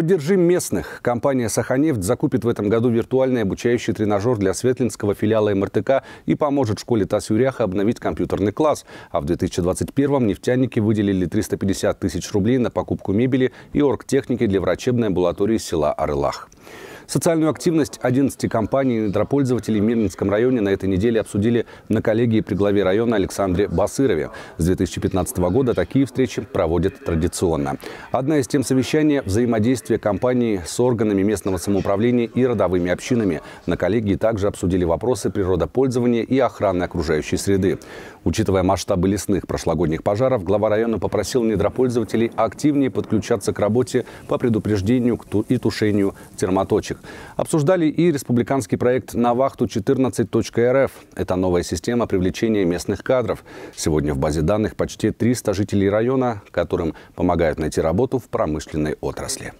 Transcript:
Поддержим местных. Компания «Саханефть» закупит в этом году виртуальный обучающий тренажер для Светлинского филиала МРТК и поможет школе Тасюряха обновить компьютерный класс. А в 2021-м нефтяники выделили 350 тысяч рублей на покупку мебели и оргтехники для врачебной амбулатории села Орлах. Социальную активность 11 компаний и недропользователей в Мирнинском районе на этой неделе обсудили на коллегии при главе района Александре Басырове. С 2015 года такие встречи проводят традиционно. Одна из тем совещания – взаимодействие компании с органами местного самоуправления и родовыми общинами. На коллегии также обсудили вопросы природопользования и охраны окружающей среды. Учитывая масштабы лесных прошлогодних пожаров, глава района попросил недропользователей активнее подключаться к работе по предупреждению и тушению термоточек. Обсуждали и республиканский проект «На вахту14.рф». Это новая система привлечения местных кадров. Сегодня в базе данных почти 300 жителей района, которым помогают найти работу в промышленной отрасли.